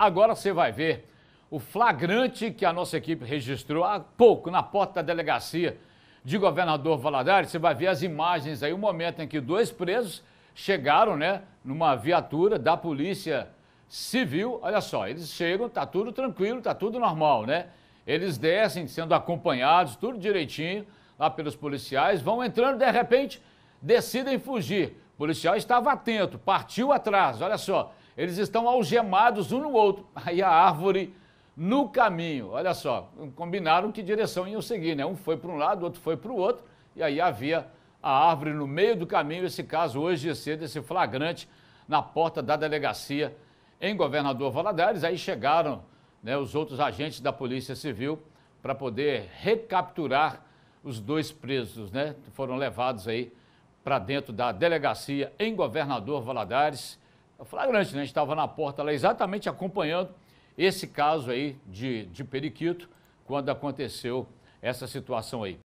Agora você vai ver o flagrante que a nossa equipe registrou há pouco na porta da delegacia de Governador Valadares. Você vai ver as imagens aí, o momento em que dois presos chegaram, né, numa viatura da Polícia Civil. Olha só, eles chegam, tá tudo tranquilo, tá tudo normal, né? Eles descem sendo acompanhados, tudo direitinho lá pelos policiais, vão entrando de repente, decidem fugir policial estava atento, partiu atrás. Olha só, eles estão algemados um no outro. Aí a árvore no caminho. Olha só, combinaram que direção iam seguir, né? Um foi para um lado, o outro foi para o outro, e aí havia a árvore no meio do caminho. Esse caso hoje cedo, esse flagrante na porta da delegacia em Governador Valadares. Aí chegaram né, os outros agentes da Polícia Civil para poder recapturar os dois presos, né? Foram levados aí para dentro da delegacia em Governador Valadares. É flagrante, né? A gente estava na porta lá exatamente acompanhando esse caso aí de, de Periquito, quando aconteceu essa situação aí.